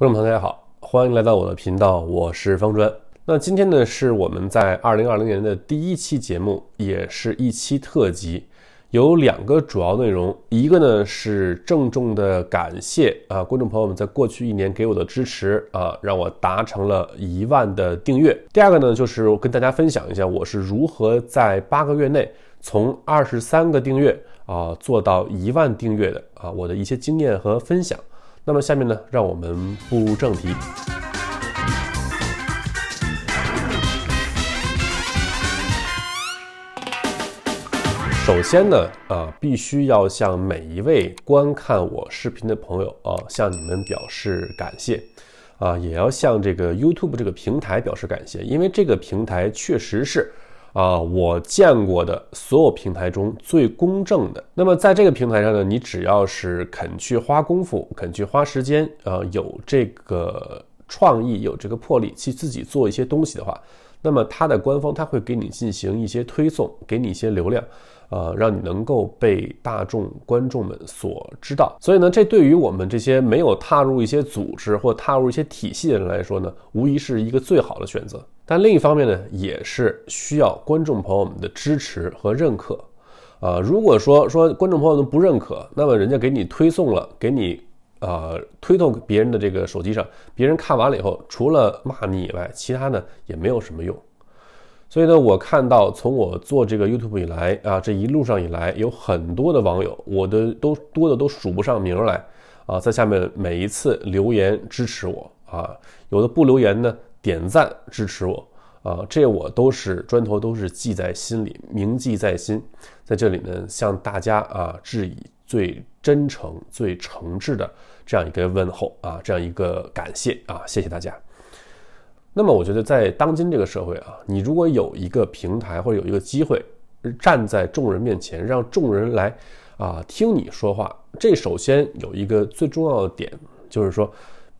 观众朋友大家好，欢迎来到我的频道，我是方砖。那今天呢是我们在二零二零年的第一期节目，也是一期特辑，有两个主要内容。一个呢是郑重的感谢啊，观众朋友们在过去一年给我的支持啊，让我达成了一万的订阅。第二个呢就是跟大家分享一下我是如何在八个月内从二十三个订阅啊做到一万订阅的啊，我的一些经验和分享。那么下面呢，让我们步入正题。首先呢，啊，必须要向每一位观看我视频的朋友啊，向你们表示感谢，啊，也要向这个 YouTube 这个平台表示感谢，因为这个平台确实是。啊，我见过的所有平台中最公正的。那么在这个平台上呢，你只要是肯去花功夫、肯去花时间，呃，有这个创意、有这个魄力去自己做一些东西的话，那么它的官方它会给你进行一些推送，给你一些流量，呃，让你能够被大众观众们所知道。所以呢，这对于我们这些没有踏入一些组织或踏入一些体系的人来说呢，无疑是一个最好的选择。但另一方面呢，也是需要观众朋友们的支持和认可，啊，如果说说观众朋友们不认可，那么人家给你推送了，给你，啊，推送别人的这个手机上，别人看完了以后，除了骂你以外，其他呢也没有什么用。所以呢，我看到从我做这个 YouTube 以来啊，这一路上以来，有很多的网友，我的都多的都数不上名来，啊，在下面每一次留言支持我啊，有的不留言呢。点赞支持我啊！这我都是砖头，都是记在心里，铭记在心。在这里呢，向大家啊，致以最真诚、最诚挚的这样一个问候啊，这样一个感谢啊，谢谢大家。那么，我觉得在当今这个社会啊，你如果有一个平台或者有一个机会，站在众人面前，让众人来啊听你说话，这首先有一个最重要的点，就是说。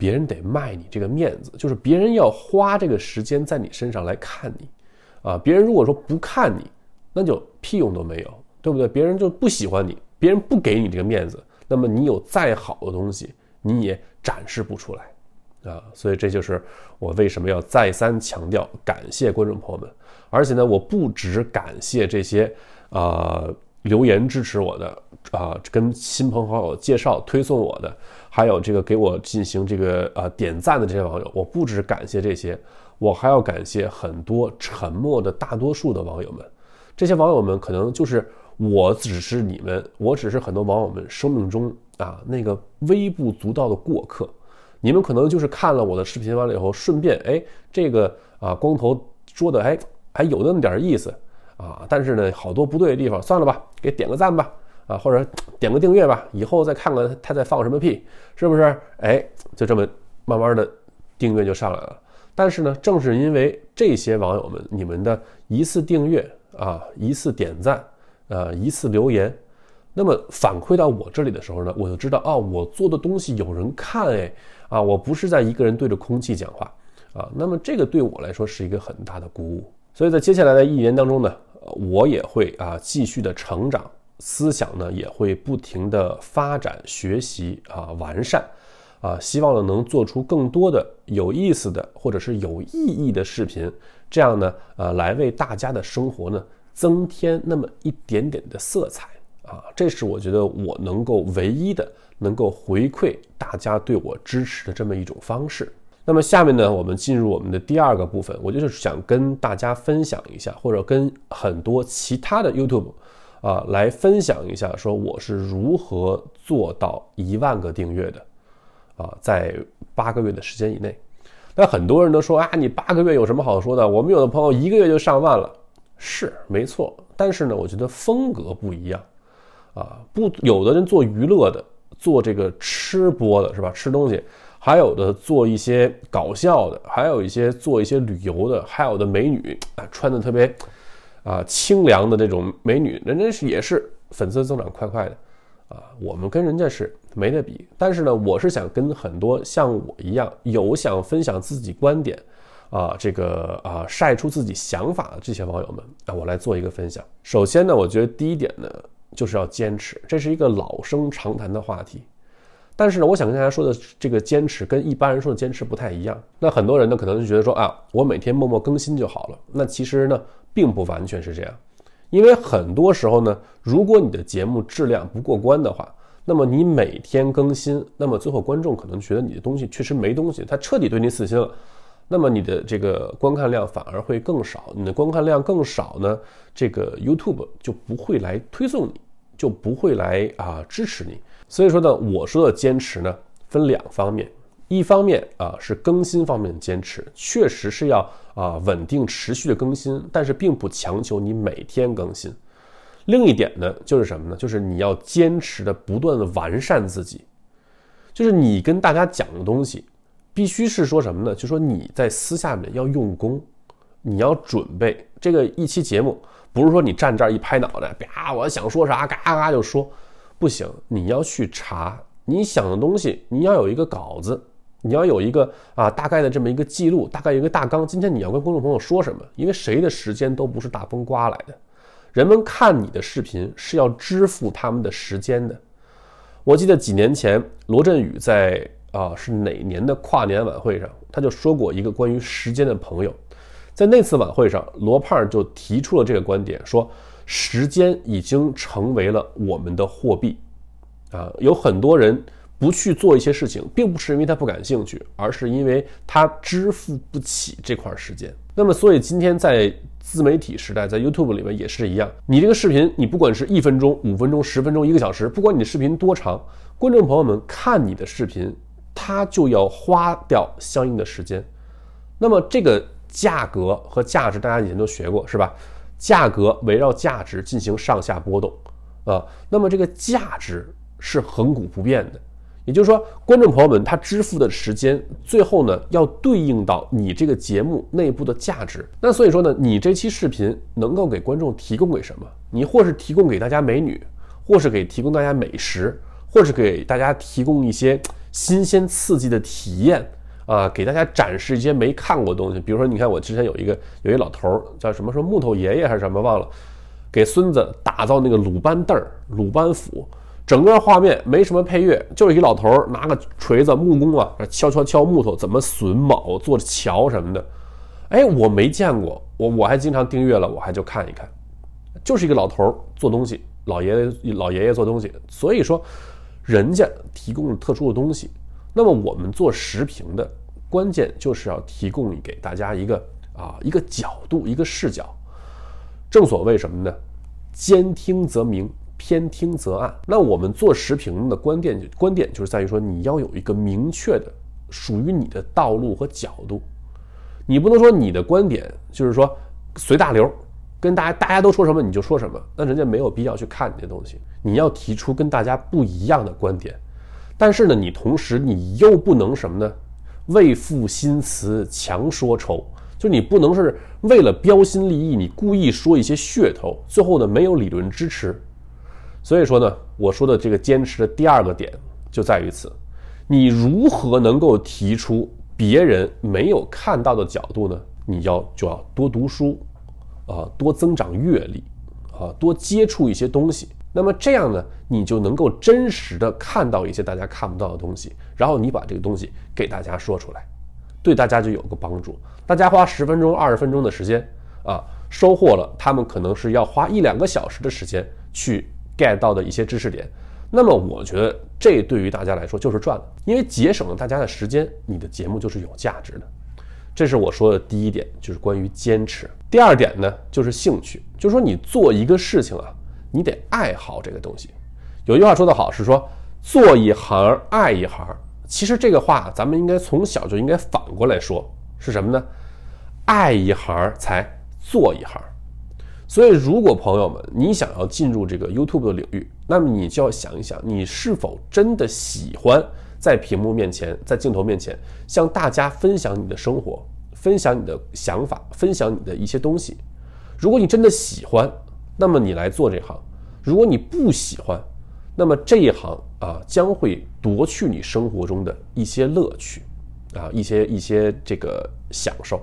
别人得卖你这个面子，就是别人要花这个时间在你身上来看你，啊，别人如果说不看你，那就屁用都没有，对不对？别人就不喜欢你，别人不给你这个面子，那么你有再好的东西你也展示不出来，啊，所以这就是我为什么要再三强调，感谢观众朋友们，而且呢，我不止感谢这些，啊。留言支持我的啊，跟亲朋好友介绍、推送我的，还有这个给我进行这个啊点赞的这些网友，我不止感谢这些，我还要感谢很多沉默的大多数的网友们。这些网友们可能就是，我只是你们，我只是很多网友们生命中啊那个微不足道的过客。你们可能就是看了我的视频完了以后，顺便哎，这个啊光头说的哎，还有那么点意思。啊，但是呢，好多不对的地方，算了吧，给点个赞吧，啊，或者点个订阅吧，以后再看看他在放什么屁，是不是？哎，就这么慢慢的，订阅就上来了。但是呢，正是因为这些网友们，你们的一次订阅啊，一次点赞，呃，一次留言，那么反馈到我这里的时候呢，我就知道，哦，我做的东西有人看，哎，啊，我不是在一个人对着空气讲话，啊，那么这个对我来说是一个很大的鼓舞。所以在接下来的一年当中呢。我也会啊，继续的成长，思想呢也会不停的发展、学习啊，完善啊，希望呢能做出更多的有意思的或者是有意义的视频，这样呢，呃，来为大家的生活呢增添那么一点点的色彩啊，这是我觉得我能够唯一的能够回馈大家对我支持的这么一种方式。那么下面呢，我们进入我们的第二个部分，我就是想跟大家分享一下，或者跟很多其他的 YouTube，啊，来分享一下，说我是如何做到一万个订阅的，啊，在八个月的时间以内。那很多人都说啊，你八个月有什么好说的？我们有的朋友一个月就上万了，是没错。但是呢，我觉得风格不一样，啊，不，有的人做娱乐的，做这个吃播的是吧，吃东西。还有的做一些搞笑的，还有一些做一些旅游的，还有的美女啊，穿的特别，啊清凉的这种美女，那那是也是粉丝增长快快的，啊，我们跟人家是没得比。但是呢，我是想跟很多像我一样有想分享自己观点，啊这个啊晒出自己想法的这些网友们，啊，我来做一个分享。首先呢，我觉得第一点呢，就是要坚持，这是一个老生常谈的话题。但是呢，我想跟大家说的这个坚持，跟一般人说的坚持不太一样。那很多人呢，可能就觉得说啊，我每天默默更新就好了。那其实呢，并不完全是这样，因为很多时候呢，如果你的节目质量不过关的话，那么你每天更新，那么最后观众可能觉得你的东西确实没东西，他彻底对你死心了。那么你的这个观看量反而会更少，你的观看量更少呢，这个 YouTube 就不会来推送，你就不会来啊支持你。所以说呢，我说的坚持呢，分两方面，一方面啊是更新方面的坚持，确实是要啊稳定持续的更新，但是并不强求你每天更新。另一点呢，就是什么呢？就是你要坚持的不断的完善自己，就是你跟大家讲的东西，必须是说什么呢？就说你在私下面要用功，你要准备这个一期节目，不是说你站这儿一拍脑袋，啪，我想说啥，嘎嘎就说。不行，你要去查你想的东西。你要有一个稿子，你要有一个啊大概的这么一个记录，大概一个大纲。今天你要跟观众朋友说什么？因为谁的时间都不是大风刮来的。人们看你的视频是要支付他们的时间的。我记得几年前罗振宇在啊是哪年的跨年晚会上，他就说过一个关于时间的朋友。在那次晚会上，罗胖就提出了这个观点，说。时间已经成为了我们的货币，啊，有很多人不去做一些事情，并不是因为他不感兴趣，而是因为他支付不起这块时间。那么，所以今天在自媒体时代，在 YouTube 里面也是一样，你这个视频，你不管是一分钟、五分钟、十分钟、一个小时，不管你的视频多长，观众朋友们看你的视频，他就要花掉相应的时间。那么，这个价格和价值，大家以前都学过，是吧？价格围绕价值进行上下波动，啊，那么这个价值是恒古不变的，也就是说，观众朋友们他支付的时间，最后呢要对应到你这个节目内部的价值。那所以说呢，你这期视频能够给观众提供给什么？你或是提供给大家美女，或是给提供大家美食，或是给大家提供一些新鲜刺激的体验。啊，给大家展示一些没看过的东西，比如说，你看我之前有一个有一老头儿叫什么，说木头爷爷还是什么忘了，给孙子打造那个鲁班凳儿、鲁班斧，整个画面没什么配乐，就是一老头儿拿个锤子木工啊，敲敲敲木头，怎么榫卯做桥什么的，哎，我没见过，我我还经常订阅了，我还就看一看，就是一个老头儿做东西，老爷老爷爷做东西，所以说人家提供了特殊的东西，那么我们做视频的。关键就是要提供给大家一个啊，一个角度，一个视角。正所谓什么呢？兼听则明，偏听则暗。那我们做视频的观点，观点就是在于说，你要有一个明确的属于你的道路和角度。你不能说你的观点就是说随大流，跟大家大家都说什么你就说什么，那人家没有必要去看你的东西。你要提出跟大家不一样的观点，但是呢，你同时你又不能什么呢？为赋新词强说愁，就你不能是为了标新立异，你故意说一些噱头，最后呢没有理论支持。所以说呢，我说的这个坚持的第二个点就在于此，你如何能够提出别人没有看到的角度呢？你要就要多读书，啊，多增长阅历，啊，多接触一些东西。那么这样呢，你就能够真实的看到一些大家看不到的东西。然后你把这个东西给大家说出来，对大家就有个帮助。大家花十分钟、二十分钟的时间啊，收获了他们可能是要花一两个小时的时间去 get 到的一些知识点。那么我觉得这对于大家来说就是赚了，因为节省了大家的时间，你的节目就是有价值的。这是我说的第一点，就是关于坚持。第二点呢，就是兴趣，就是说你做一个事情啊，你得爱好这个东西。有句话说得好，是说做一行爱一行。其实这个话，咱们应该从小就应该反过来说，是什么呢？爱一行才做一行。所以，如果朋友们，你想要进入这个 YouTube 的领域，那么你就要想一想，你是否真的喜欢在屏幕面前，在镜头面前向大家分享你的生活，分享你的想法，分享你的一些东西。如果你真的喜欢，那么你来做这行；如果你不喜欢，那么这一行。啊，将会夺去你生活中的一些乐趣，啊，一些一些这个享受。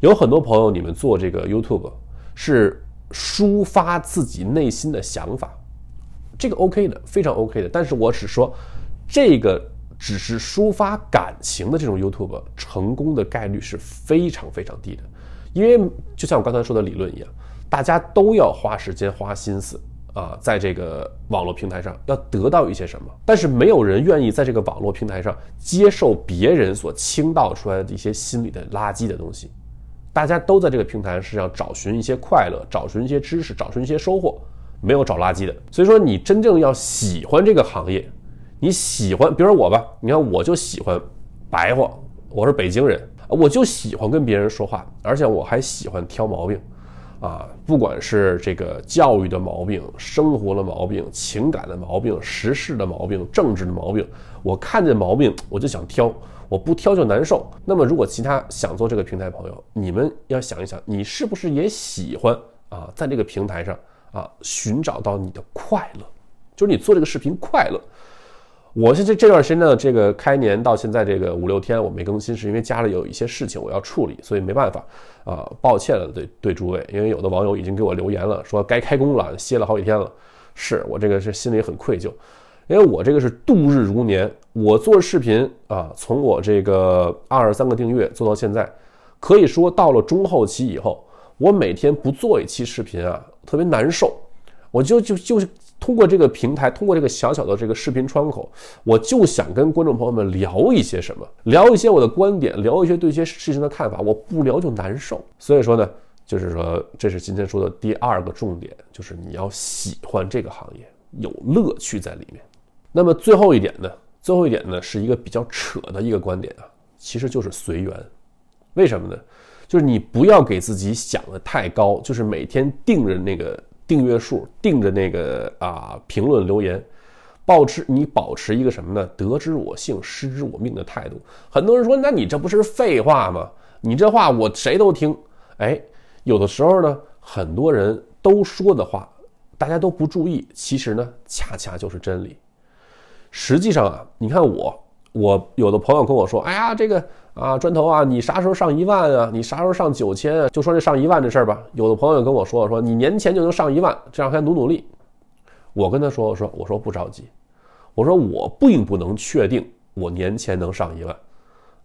有很多朋友，你们做这个 YouTube 是抒发自己内心的想法，这个 OK 的，非常 OK 的。但是我只说这个只是抒发感情的这种 YouTube 成功的概率是非常非常低的，因为就像我刚才说的理论一样，大家都要花时间花心思。啊，在这个网络平台上要得到一些什么，但是没有人愿意在这个网络平台上接受别人所倾倒出来的一些心理的垃圾的东西。大家都在这个平台是要找寻一些快乐，找寻一些知识，找寻一些收获，没有找垃圾的。所以说，你真正要喜欢这个行业，你喜欢，比如说我吧，你看我就喜欢白话，我是北京人，我就喜欢跟别人说话，而且我还喜欢挑毛病。啊，不管是这个教育的毛病、生活的毛病、情感的毛病、时事的毛病、政治的毛病，我看见毛病我就想挑，我不挑就难受。那么，如果其他想做这个平台朋友，你们要想一想，你是不是也喜欢啊，在这个平台上啊寻找到你的快乐，就是你做这个视频快乐。我是这这段时间呢，这个开年到现在这个五六天我没更新，是因为家里有一些事情我要处理，所以没办法，啊，抱歉了，对对诸位，因为有的网友已经给我留言了，说该开工了，歇了好几天了，是我这个是心里很愧疚，因为我这个是度日如年，我做视频啊，从我这个二十三个订阅做到现在，可以说到了中后期以后，我每天不做一期视频啊，特别难受，我就就就。通过这个平台，通过这个小小的这个视频窗口，我就想跟观众朋友们聊一些什么，聊一些我的观点，聊一些对一些事情的看法，我不聊就难受。所以说呢，就是说，这是今天说的第二个重点，就是你要喜欢这个行业，有乐趣在里面。那么最后一点呢，最后一点呢，是一个比较扯的一个观点啊，其实就是随缘。为什么呢？就是你不要给自己想的太高，就是每天定着那个。订阅数定着那个啊，评论留言，保持你保持一个什么呢？得之我幸，失之我命的态度。很多人说，那你这不是废话吗？你这话我谁都听。哎，有的时候呢，很多人都说的话，大家都不注意，其实呢，恰恰就是真理。实际上啊，你看我，我有的朋友跟我说，哎呀，这个。啊，砖头啊，你啥时候上一万啊？你啥时候上九千？就说这上一万这事儿吧。有的朋友跟我说，说你年前就能上一万，这样还努努力。我跟他说，我说我说不着急，我说我并不能确定我年前能上一万，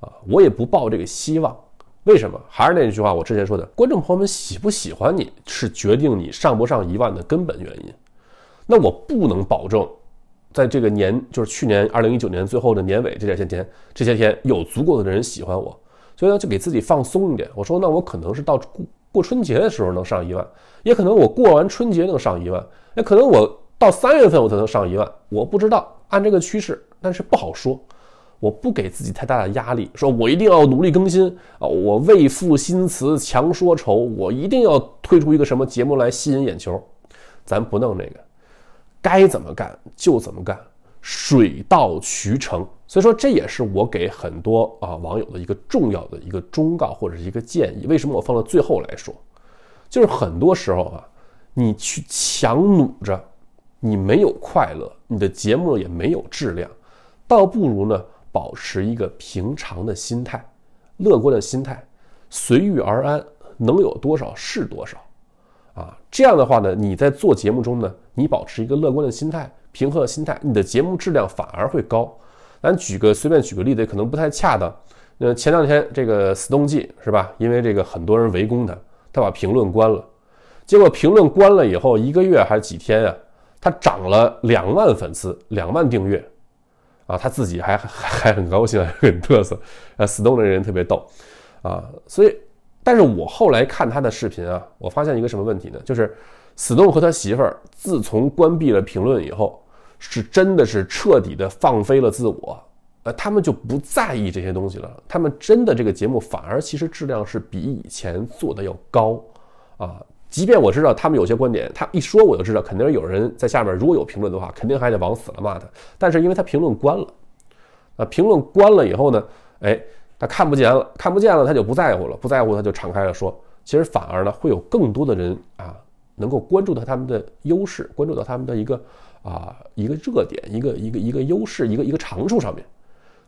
啊，我也不抱这个希望。为什么？还是那句话，我之前说的，观众朋友们喜不喜欢你是决定你上不上一万的根本原因。那我不能保证。在这个年，就是去年二零一九年最后的年尾，这些天，这些天有足够的人喜欢我，所以呢，就给自己放松一点。我说，那我可能是到过春节的时候能上一万，也可能我过完春节能上一万，也可能我到三月份我才能上一万，我不知道。按这个趋势，但是不好说。我不给自己太大的压力，说我一定要努力更新啊，我未复新词强说愁，我一定要推出一个什么节目来吸引眼球，咱不弄这个。该怎么干就怎么干，水到渠成。所以说，这也是我给很多啊网友的一个重要的一个忠告或者是一个建议。为什么我放到最后来说？就是很多时候啊，你去强努着，你没有快乐，你的节目也没有质量，倒不如呢保持一个平常的心态，乐观的心态，随遇而安，能有多少是多少。啊，这样的话呢，你在做节目中呢，你保持一个乐观的心态、平和的心态，你的节目质量反而会高。咱举个随便举个例子，可能不太恰当。呃，前两天这个 Stone G 是吧？因为这个很多人围攻他，他把评论关了，结果评论关了以后一个月还是几天啊，他涨了两万粉丝、两万订阅，啊，他自己还还很高兴，还嘚瑟。呃，Stone 的人特别逗，啊，所以。但是我后来看他的视频啊，我发现一个什么问题呢？就是死动和他媳妇儿自从关闭了评论以后，是真的是彻底的放飞了自我，呃，他们就不在意这些东西了。他们真的这个节目反而其实质量是比以前做的要高啊。即便我知道他们有些观点，他一说我就知道肯定是有人在下面，如果有评论的话，肯定还得往死了骂他。但是因为他评论关了，啊，评论关了以后呢，哎。他看不见了，看不见了，他就不在乎了，不在乎，他就敞开了说。其实反而呢，会有更多的人啊，能够关注到他们的优势，关注到他们的一个啊，一个热点，一个一个一个优势，一个一个长处上面。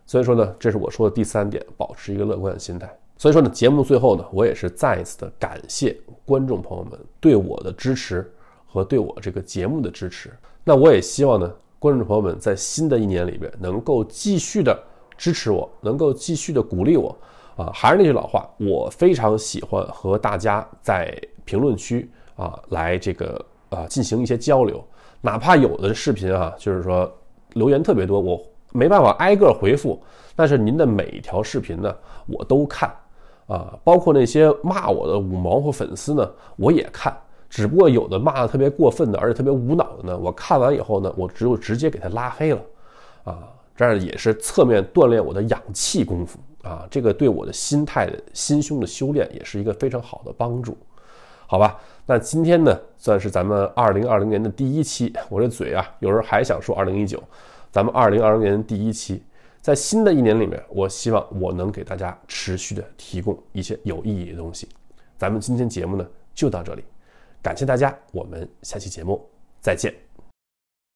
所以说呢，这是我说的第三点，保持一个乐观的心态。所以说呢，节目最后呢，我也是再一次的感谢观众朋友们对我的支持和对我这个节目的支持。那我也希望呢，观众朋友们在新的一年里边能够继续的。支持我，能够继续的鼓励我，啊，还是那句老话，我非常喜欢和大家在评论区啊来这个啊进行一些交流，哪怕有的视频啊，就是说留言特别多，我没办法挨个回复，但是您的每一条视频呢，我都看，啊，包括那些骂我的五毛或粉丝呢，我也看，只不过有的骂的特别过分的，而且特别无脑的呢，我看完以后呢，我只有直接给他拉黑了，啊。这样也是侧面锻炼我的养气功夫啊，这个对我的心态、心胸的修炼也是一个非常好的帮助，好吧？那今天呢，算是咱们二零二零年的第一期。我这嘴啊，有时候还想说二零一九，咱们二零二零年第一期。在新的一年里面，我希望我能给大家持续的提供一些有意义的东西。咱们今天节目呢就到这里，感谢大家，我们下期节目再见。